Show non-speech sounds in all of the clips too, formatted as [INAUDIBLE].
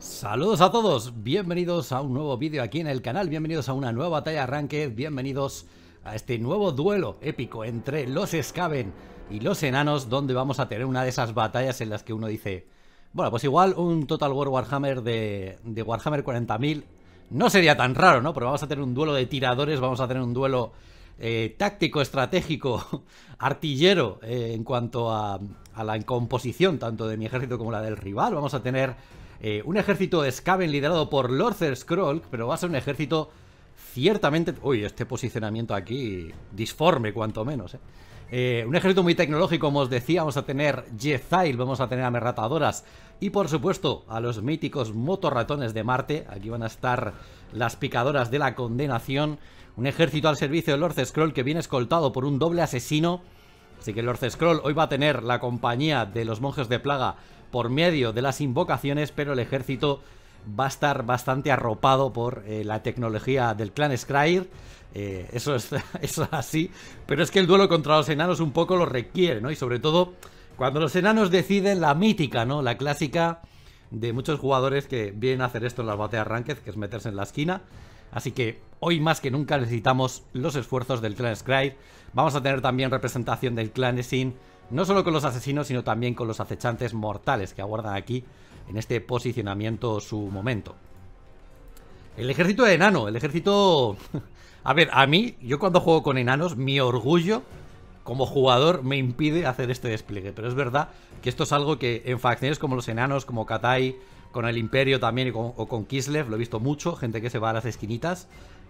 Saludos a todos, bienvenidos a un nuevo vídeo aquí en el canal, bienvenidos a una nueva batalla arranque, bienvenidos a este nuevo duelo épico entre los Skaven y los enanos, donde vamos a tener una de esas batallas en las que uno dice, bueno, pues igual un Total War Warhammer de, Warhammer 40.000 no sería tan raro, ¿no? Pero vamos a tener un duelo de tiradores, vamos a tener un duelo eh, táctico, estratégico, [LAUGHS] artillero eh, en cuanto a, a la composición tanto de mi ejército como la del rival, vamos a tener eh, un ejército de Skaven liderado por Lord Scroll, pero va a ser un ejército ciertamente... Uy, este posicionamiento aquí disforme cuanto menos, eh. Eh, un ejército muy tecnológico, como os decía, vamos a tener Jezail, vamos a tener amerratadoras y por supuesto a los míticos motorratones de Marte. Aquí van a estar las picadoras de la condenación. Un ejército al servicio de Lord Scroll que viene escoltado por un doble asesino. Así que Lord Scroll hoy va a tener la compañía de los monjes de plaga por medio de las invocaciones, pero el ejército va a estar bastante arropado por eh, la tecnología del clan Scryer. Eh, [LAUGHS] eso, es, así, pero es que el duelo contra los enanos un poco lo requiere, ¿no? Y sobre todo cuando los enanos deciden la mítica, ¿no? La clásica de muchos jugadores que vienen a hacer esto en las batallas ranked, que es meterse en la esquina. Así que hoy más que nunca necesitamos los esfuerzos del clan Scryer. Vamos a tener también representación del clan Essin no solo con los asesinos, sino también con los acechantes mortales que aguardan aquí en este posicionamiento su momento. El ejército de enano, el ejército... [LAUGHS] A ver, a mí, yo cuando juego con enanos, mi orgullo como jugador me impide hacer este despliegue. Pero es verdad que esto es algo que en facciones como los enanos, como Katai, con el Imperio también o con Kislev, lo he visto mucho, gente que se va a las esquinitas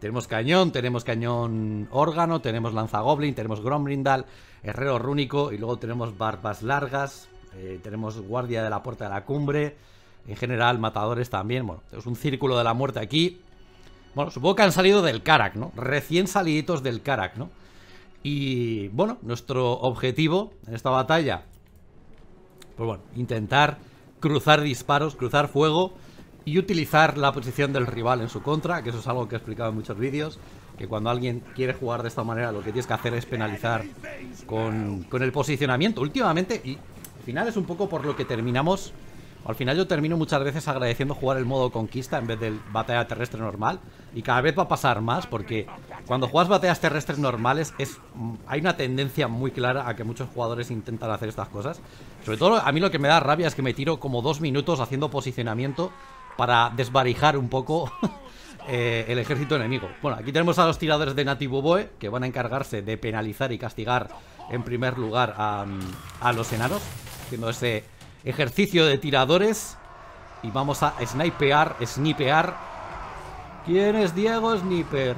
tenemos cañón, tenemos cañón órgano, tenemos lanzagoblin, tenemos grombrindal, herrero rúnico y luego tenemos barbas largas, eh, tenemos guardia de la puerta de la cumbre, en general matadores también. Bueno, es un círculo de la muerte aquí. Bueno, supongo que han salido del Karak, ¿no? Recién saliditos del Karak, ¿no? Y bueno, nuestro objetivo en esta batalla, pues bueno, intentar cruzar disparos, cruzar fuego y utilizar la posición del rival en su contra, que eso es algo que he explicado en muchos vídeos, que cuando alguien quiere jugar de esta manera lo que tienes que hacer es penalizar con, el posicionamiento. Últimamente, y al final es un poco por lo que terminamos, al final yo termino muchas veces agradeciendo jugar el modo conquista en vez del batalla terrestre normal, y cada vez va a pasar más, porque cuando juegas batallas terrestres normales es, hay una tendencia muy clara a que muchos jugadores intentan hacer estas cosas. Sobre todo a mí lo que me da rabia es que me tiro como dos minutos haciendo posicionamiento para desbarijar un poco [LAUGHS] eh, el ejército enemigo. Bueno, aquí tenemos a los tiradores de Nativo Boe, que van a encargarse de penalizar y castigar en primer lugar a, mm, a los enanos, haciendo ese ejercicio de tiradores. Y vamos a snipear, snipear. ¿Quién es Diego Sniper?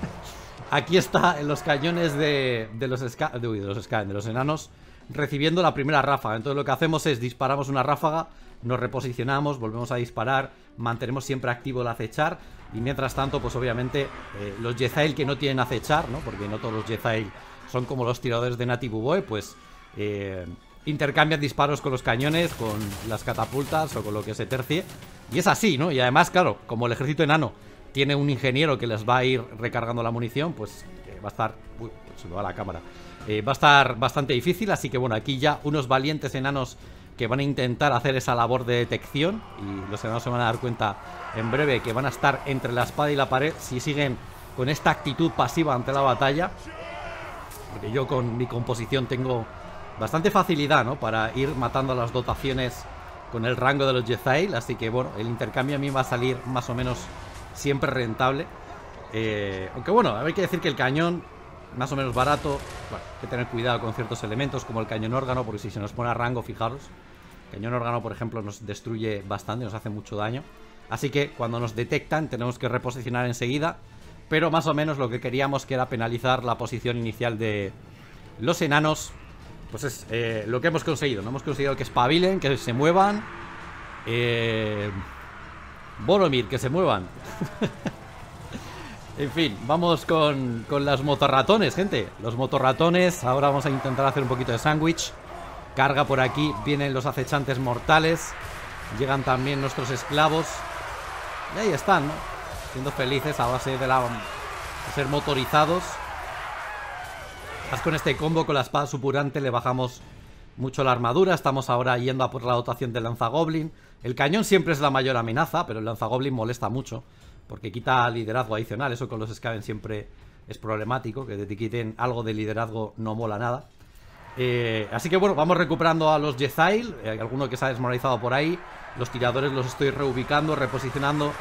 [LAUGHS] aquí está en los cañones de, de los de, los de los enanos, recibiendo la primera ráfaga. Entonces lo que hacemos es disparamos una ráfaga nos reposicionamos, volvemos a disparar, mantenemos siempre activo el acechar y mientras tanto, pues obviamente eh, los Jezail que no tienen acechar, ¿no? Porque no todos los Jezail son como los tiradores de Nativuboe pues eh, intercambian disparos con los cañones, con las catapultas o con lo que se tercie. Y es así, ¿no? Y además, claro, como el ejército enano tiene un ingeniero que les va a ir recargando la munición, pues eh, va a estar... Uy, se me va la cámara. va a estar bastante difícil, así que bueno, aquí ya unos valientes enanos que van a intentar hacer esa labor de detección y los demás se van a dar cuenta en breve que van a estar entre la espada y la pared si siguen con esta actitud pasiva ante la batalla. Porque yo con mi composición tengo bastante facilidad, ¿no? Para ir matando las dotaciones con el rango de los Jezail, así que bueno, el intercambio a mí va a salir más o menos siempre rentable. Eh, aunque bueno, hay que decir que el cañón más o menos barato. hay que tener cuidado con ciertos elementos como el cañón órgano, porque si se nos pone a rango, fijaros. El cañón órgano, por ejemplo, nos destruye bastante, nos hace mucho daño. Así que cuando nos detectan tenemos que reposicionar enseguida. Pero más o menos lo que queríamos que era penalizar la posición inicial de los enanos. Pues es eh, lo que hemos conseguido. No hemos conseguido que espabilen, que se muevan. Eh, Boromir, que se muevan. [LAUGHS] En fin, vamos con, con las motorratones, gente. Los motorratones, ahora vamos a intentar hacer un poquito de sándwich. Carga por aquí, vienen los acechantes mortales. Llegan también nuestros esclavos. Y ahí están, ¿no? Siendo felices a base de, la, ser motorizados. con este combo con la espada supurante le bajamos mucho la armadura. Estamos ahora yendo a por la dotación del lanzagoblin. El cañón siempre es la mayor amenaza, pero el lanzagoblin molesta mucho porque quita liderazgo adicional. Eso con los Skaven siempre es problemático, que te quiten algo de liderazgo no mola nada. Eh, así que bueno, vamos recuperando a los Jezail, eh, Hay alguno que se ha desmoralizado por ahí. Los tiradores los estoy reubicando, reposicionando.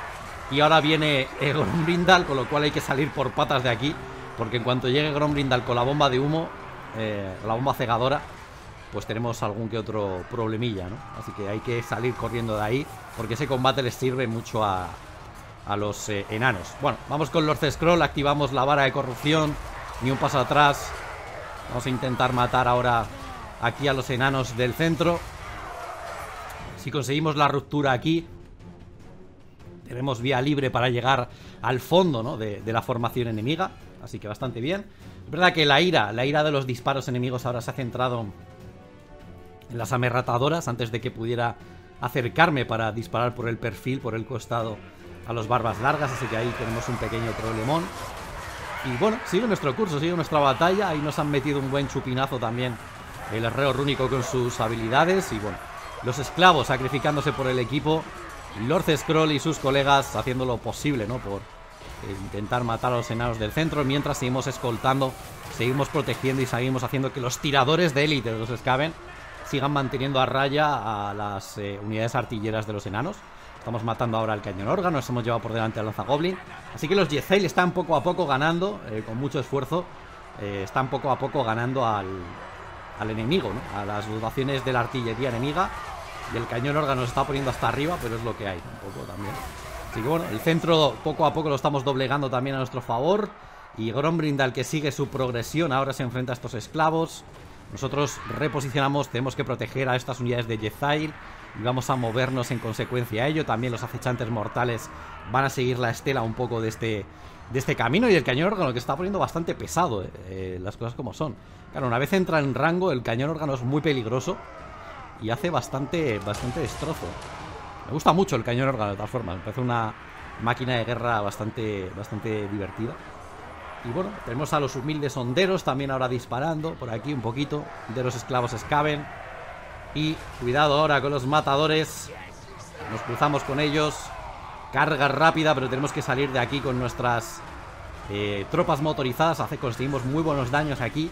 Y ahora viene el eh, [LAUGHS] Grombrindal, con lo cual hay que salir por patas de aquí. Porque en cuanto llegue Grombrindal con la bomba de humo, la bomba cegadora, pues tenemos algún que otro problemilla, ¿no? Así que hay que salir corriendo de ahí, porque ese combate les sirve mucho a, a los eh, enanos. Bueno, vamos con los Scroll, activamos la vara de corrupción, ni un paso atrás. Vamos a intentar matar ahora aquí a los enanos del centro. Si conseguimos la ruptura aquí, tenemos vía libre para llegar al fondo ¿no? de, de, la formación enemiga, así que bastante bien. Es verdad que la ira, la ira de los disparos enemigos ahora se ha centrado en las amerratadoras antes de que pudiera acercarme para disparar por el perfil, por el costado a los barbas largas, así que ahí tenemos un pequeño problemón. Y bueno, sigue nuestro curso, sigue nuestra batalla. Ahí nos han metido un buen chupinazo también el herrero rúnico con sus habilidades. Y bueno, los esclavos sacrificándose por el equipo. Lord Scroll y sus colegas haciendo lo posible, ¿no? Por eh, intentar matar a los enanos del centro. Mientras seguimos escoltando, seguimos protegiendo y seguimos haciendo que los tiradores de élite de los escaven sigan manteniendo a raya a las eh, unidades artilleras de los enanos. Estamos matando ahora al cañón órgano, nos hemos llevado por delante al lanzagoblin. Así que los Yezail están poco a poco ganando, eh, con mucho esfuerzo, eh, están poco a poco ganando al, enemigo, ¿no? a las dotaciones de la artillería enemiga. Y el cañón órgano se está poniendo hasta arriba, pero es lo que hay un poco también. Así que bueno, el centro poco a poco lo estamos doblegando también a nuestro favor. Y Grombrindal que sigue su progresión, ahora se enfrenta a estos esclavos. Nosotros reposicionamos, tenemos que proteger a estas unidades de Yezail vamos a movernos en consecuencia a ello. También los acechantes mortales van a seguir la estela un poco de este, de este camino y el cañón órgano que está poniendo bastante pesado, eh, las cosas como son. Claro, una vez entra en rango, el cañón órgano es muy peligroso y hace bastante, bastante destrozo. Me gusta mucho el cañón órgano, de todas formas. Me parece una máquina de guerra bastante, bastante divertida. Y bueno, tenemos a los humildes honderos también ahora disparando por aquí un poquito. De los esclavos escaven. Y cuidado ahora con los matadores. Nos cruzamos con ellos. Carga rápida, pero tenemos que salir de aquí con nuestras eh, tropas motorizadas. Hace, conseguimos muy buenos daños aquí.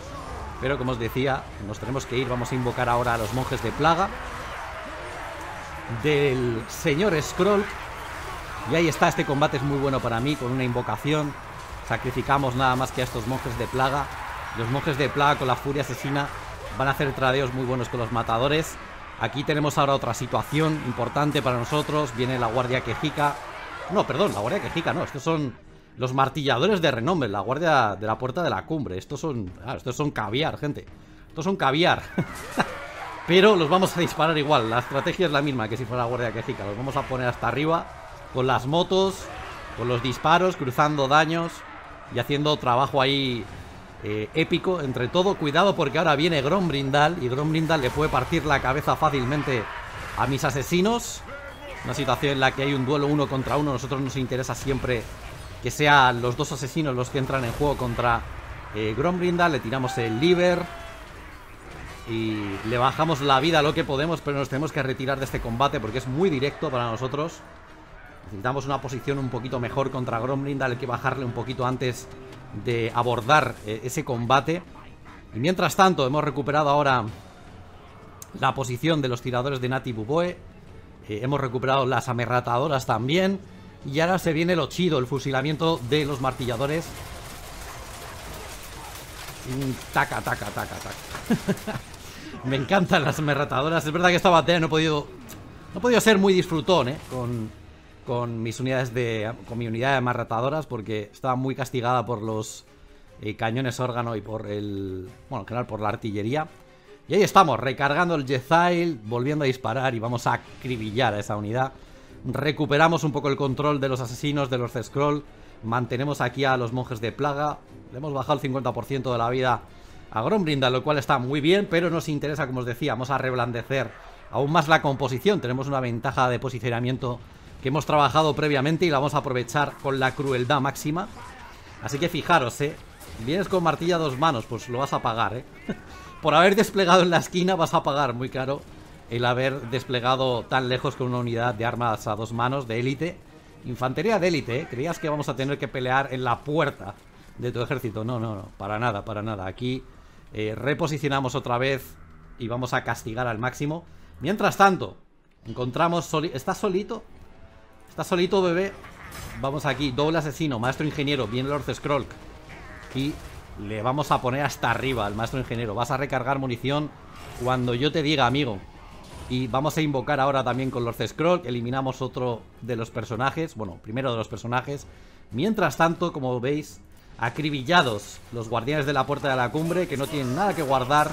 Pero como os decía, nos tenemos que ir. Vamos a invocar ahora a los monjes de plaga. Del señor Scroll. Y ahí está, este combate es muy bueno para mí, con una invocación. Sacrificamos nada más que a estos monjes de plaga. Los monjes de plaga con la furia asesina Van a hacer tradeos muy buenos con los matadores. Aquí tenemos ahora otra situación importante para nosotros. Viene la guardia quejica. No, perdón, la guardia quejica no. Estos son los martilladores de renombre. La guardia de la puerta de la cumbre. Estos son, ah, estos son caviar, gente. Estos son caviar. [LAUGHS] Pero los vamos a disparar igual. La estrategia es la misma que si fuera la guardia quejica. Los vamos a poner hasta arriba. Con las motos. Con los disparos. Cruzando daños. Y haciendo trabajo ahí eh, épico entre todo. Cuidado porque ahora viene Grombrindal y Grombrindal le puede partir la cabeza fácilmente a mis asesinos. Una situación en la que hay un duelo uno contra uno. nosotros nos interesa siempre que sean los dos asesinos los que entran en juego contra eh, Grombrindal Le tiramos el liver y le bajamos la vida lo que podemos, pero nos tenemos que retirar de este combate porque es muy directo para nosotros. Necesitamos una posición un poquito mejor contra Grombrindal, hay que bajarle un poquito antes de abordar eh, ese combate. Y mientras tanto, hemos recuperado ahora la posición de los tiradores de Nati Buboe. Eh, hemos recuperado las amerratadoras también. Y ahora se viene lo chido, el fusilamiento de los martilladores. Taca, taca, taca, taca. [LAUGHS] Me encantan las amerratadoras. Es verdad que esta batalla no he podido... No he podido ser muy disfrutón, ¿eh? Con, con mis unidades de. con mi unidad de amarratadoras porque estaba muy castigada por los eh, cañones órgano y por el. bueno, en general por la artillería. Y ahí estamos, recargando el Jezail, volviendo a disparar y vamos a acribillar a esa unidad. Recuperamos un poco el control de los asesinos, de los Scroll. Mantenemos aquí a los monjes de plaga. Le hemos bajado el 50% de la vida a Grombrinda, lo cual está muy bien, pero nos interesa, como os decía, vamos a reblandecer aún más la composición. Tenemos una ventaja de posicionamiento que hemos trabajado previamente y la vamos a aprovechar con la crueldad máxima. Así que fijaros, ¿eh? Vienes con martilla a dos manos, pues lo vas a pagar, ¿eh? [LAUGHS] Por haber desplegado en la esquina vas a pagar muy caro el haber desplegado tan lejos con una unidad de armas a dos manos de élite. Infantería de élite, ¿eh? Creías que vamos a tener que pelear en la puerta de tu ejército. No, no, no, para nada, para nada. Aquí eh, reposicionamos otra vez y vamos a castigar al máximo. Mientras tanto, encontramos... ¿Está solito? Está solito, bebé. Vamos aquí, doble asesino, maestro ingeniero, bien Lord Scroll. Y le vamos a poner hasta arriba al maestro ingeniero. Vas a recargar munición cuando yo te diga, amigo. Y vamos a invocar ahora también con Lord Scroll. Eliminamos otro de los personajes. Bueno, primero de los personajes. Mientras tanto, como veis, acribillados los guardianes de la puerta de la cumbre que no tienen nada que guardar.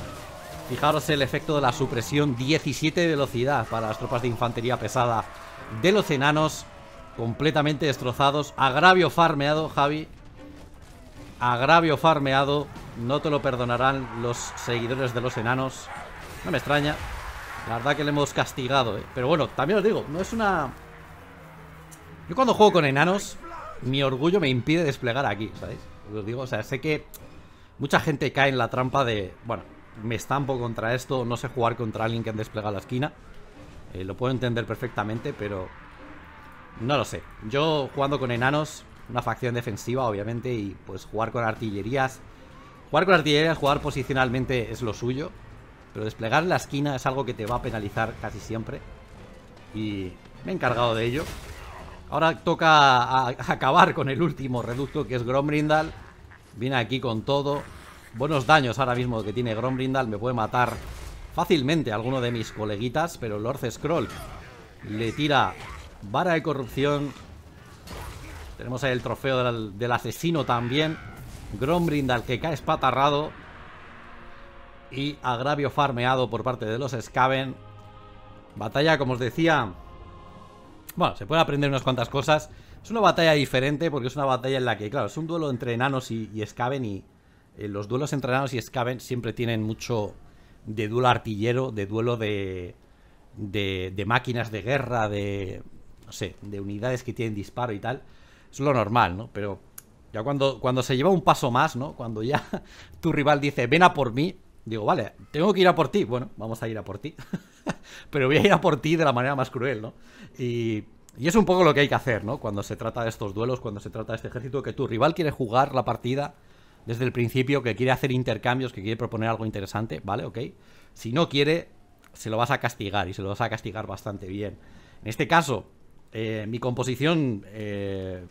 Fijaros el efecto de la supresión 17 de velocidad para las tropas de infantería pesada de los enanos. Completamente destrozados. Agravio farmeado, Javi. Agravio farmeado. No te lo perdonarán los seguidores de los enanos. No me extraña. La verdad que le hemos castigado, ¿eh? Pero bueno, también os digo, no es una... Yo cuando juego con enanos, mi orgullo me impide desplegar aquí, ¿sabéis? Os digo, o sea, sé que mucha gente cae en la trampa de... Bueno, me estampo contra esto, no sé jugar contra alguien que han desplegado la esquina. Eh, lo puedo entender perfectamente, pero no lo sé. Yo jugando con enanos, una facción defensiva, obviamente, y pues jugar con artillerías. Jugar con artillerías, jugar posicionalmente es lo suyo. Pero desplegar en la esquina es algo que te va a penalizar casi siempre. Y me he encargado de ello. Ahora toca acabar con el último reducto que es Grombrindal. Viene aquí con todo. Buenos daños ahora mismo que tiene Grombrindal. Me puede matar fácilmente a alguno de mis coleguitas. Pero Lord Scroll le tira Vara de corrupción. Tenemos ahí el trofeo del, asesino también. Grombrindal que cae espatarrado. Y agravio farmeado por parte de los Skaven. Batalla, como os decía... Bueno, se puede aprender unas cuantas cosas. Es una batalla diferente porque es una batalla en la que, claro, es un duelo entre enanos y, y Skaven y eh, los duelos entre enanos y Skaven siempre tienen mucho de duelo artillero, de duelo de máquinas de guerra, de, no sé, de unidades que tienen disparo y tal, es lo normal, ¿no? Pero ya cuando, cuando se lleva un paso más, ¿no? Cuando ya [LAUGHS] tu rival dice, ven a por mí, digo, vale, tengo que ir a por ti. Bueno, vamos a ir a por ti. [LAUGHS] Pero voy a ir a por ti de la manera más cruel, ¿no? Y, y es un poco lo que hay que hacer, ¿no? Cuando se trata de estos duelos, cuando se trata de este ejército, que tu rival quiere jugar la partida desde el principio, que quiere hacer intercambios, que quiere proponer algo interesante, ¿vale? Ok. Si no quiere, se lo vas a castigar y se lo vas a castigar bastante bien. En este caso, eh, mi composición eh,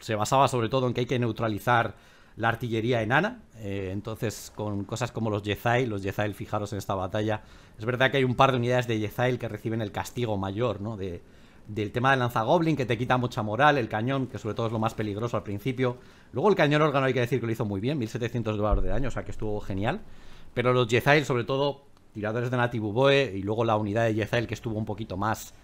se basaba sobre todo en que hay que neutralizar la artillería enana. Eh, entonces, con cosas como los Jezail los Jezail, fijaros en esta batalla. Es verdad que hay un par de unidades de Yezail que reciben el castigo mayor, ¿no? del tema de lanzagoblin, que te quita mucha moral, el cañón, que sobre todo es lo más peligroso al principio. Luego el cañón órgano hay que decir que lo hizo muy bien, 1700 dólares de daño, o sea que estuvo genial. Pero los Jezail sobre todo, tiradores de boe y luego la unidad de Jezail que estuvo un poquito más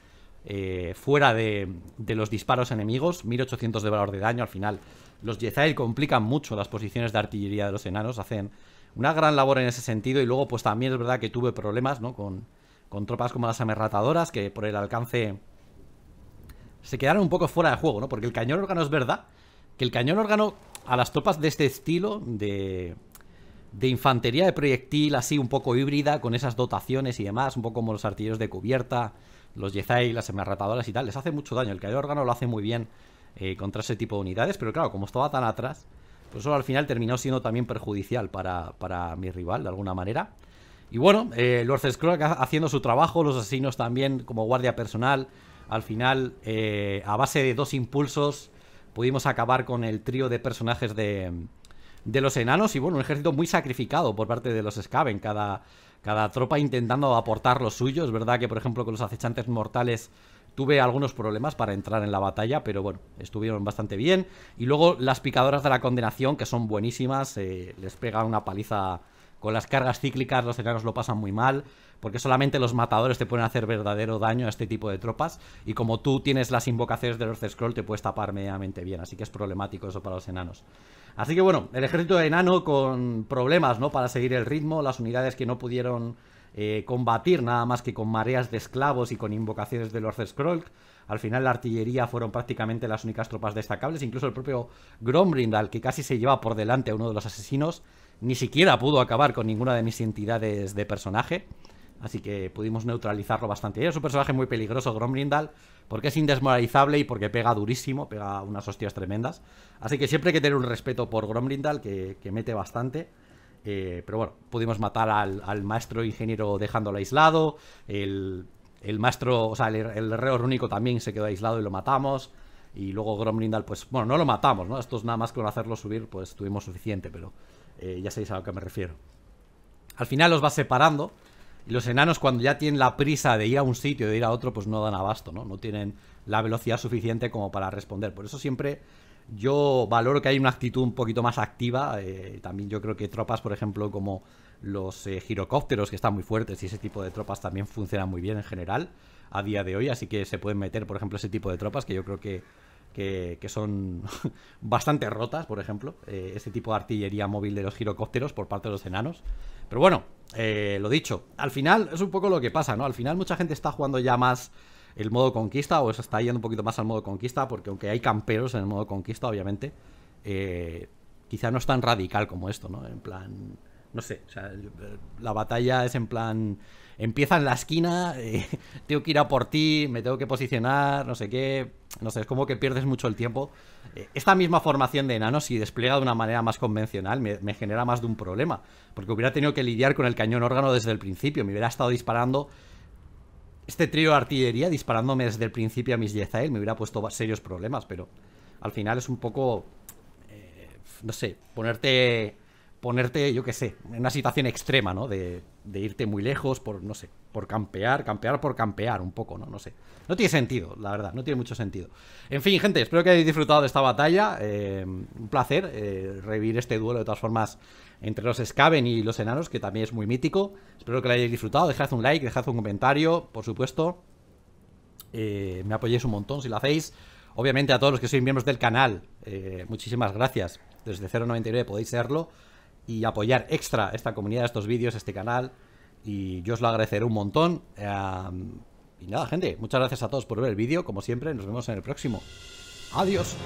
eh, fuera de, los disparos enemigos, 1800 de valor de daño al final. Los Jezail complican mucho las posiciones de artillería de los enanos, hacen una gran labor en ese sentido y luego pues también es verdad que tuve problemas ¿no? con, tropas como las amerratadoras que por el alcance se quedaron un poco fuera de juego, ¿no? Porque el cañón órgano es verdad que el cañón órgano a las tropas de este estilo de, de infantería de proyectil así un poco híbrida con esas dotaciones y demás, un poco como los artilleros de cubierta los Yezai las ratadoras y tal, les hace mucho daño. El caído órgano lo hace muy bien eh, contra ese tipo de unidades, pero claro, como estaba tan atrás, pues eso al final terminó siendo también perjudicial para, mi rival, de alguna manera. Y bueno, eh, Lord haciendo su trabajo, los asesinos también como guardia personal. Al final, eh, a base de dos impulsos, pudimos acabar con el trío de personajes de, de los enanos. Y bueno, un ejército muy sacrificado por parte de los en Cada, cada tropa intentando aportar lo suyo. Es verdad que, por ejemplo, con los acechantes mortales tuve algunos problemas para entrar en la batalla, pero bueno, estuvieron bastante bien. Y luego las picadoras de la condenación, que son buenísimas, eh, les pega una paliza con las cargas cíclicas los enanos lo pasan muy mal, porque solamente los matadores te pueden hacer verdadero daño a este tipo de tropas, y como tú tienes las invocaciones de los Scroll te puedes tapar medianamente bien, así que es problemático eso para los enanos. Así que bueno, el ejército de enano con problemas, ¿no? Para seguir el ritmo, las unidades que no pudieron eh, combatir nada más que con mareas de esclavos y con invocaciones de Lord Scroll. Al final la artillería fueron prácticamente las únicas tropas destacables, incluso el propio Grombrindal, que casi se lleva por delante a uno de los asesinos, ni siquiera pudo acabar con ninguna de mis entidades de personaje. Así que pudimos neutralizarlo bastante. Es un personaje muy peligroso, Gromrindal, porque es indesmoralizable y porque pega durísimo, pega unas hostias tremendas. Así que siempre hay que tener un respeto por Gromrindal, que, que mete bastante. Eh, pero bueno, pudimos matar al, maestro ingeniero dejándolo aislado. El, el maestro, o sea, el, reo único también se quedó aislado y lo matamos. Y luego Gromrindal, pues bueno, no lo matamos, ¿no? Esto es nada más con hacerlo subir, pues tuvimos suficiente, pero eh, ya sabéis a lo que me refiero. Al final los va separando. Y los enanos cuando ya tienen la prisa de ir a un sitio, de ir a otro, pues no dan abasto, ¿no? No tienen la velocidad suficiente como para responder. Por eso siempre yo valoro que hay una actitud un poquito más activa. Eh, también yo creo que tropas, por ejemplo, como los eh, girocópteros, que están muy fuertes, y ese tipo de tropas también funcionan muy bien en general a día de hoy. Así que se pueden meter, por ejemplo, ese tipo de tropas que yo creo que que, son [LAUGHS] bastante rotas, por ejemplo, Ese eh, este tipo de artillería móvil de los girocópteros por parte de los enanos. Pero bueno, eh, lo dicho, al final es un poco lo que pasa, ¿no? Al final mucha gente está jugando ya más el modo conquista o se está yendo un poquito más al modo conquista, porque aunque hay camperos en el modo conquista, obviamente, eh, quizá no es tan radical como esto, ¿no? En plan, no sé, o sea, la batalla es en plan, empieza en la esquina, [LAUGHS] tengo que ir a por ti, me tengo que posicionar, no sé qué, no sé, es como que pierdes mucho el tiempo. Eh, esta misma formación de enanos, si despliega de una manera más convencional, me, genera más de un problema. Porque hubiera tenido que lidiar con el cañón órgano desde el principio. Me hubiera estado disparando. Este trío de artillería disparándome desde el principio a mis Yezael me hubiera puesto serios problemas, pero al final es un poco. Eh, no sé, ponerte ponerte, yo que sé, en una situación extrema, ¿no? De, de, irte muy lejos por, no sé, por campear, campear por campear un poco, ¿no? No sé. No tiene sentido, la verdad, no tiene mucho sentido. En fin, gente, espero que hayáis disfrutado de esta batalla. Eh, un placer eh, revivir este duelo de todas formas entre los Skaven y los enanos, que también es muy mítico. Espero que lo hayáis disfrutado. Dejad un like, dejad un comentario, por supuesto. Eh, me apoyéis un montón si lo hacéis. Obviamente a todos los que sois miembros del canal, muchísimas gracias. Desde 0.99 podéis serlo y apoyar extra esta comunidad, estos vídeos, este canal. Y yo os lo agradeceré un montón. Eh, y nada, gente, muchas gracias a todos por ver el vídeo. Como siempre, nos vemos en el próximo. Adiós.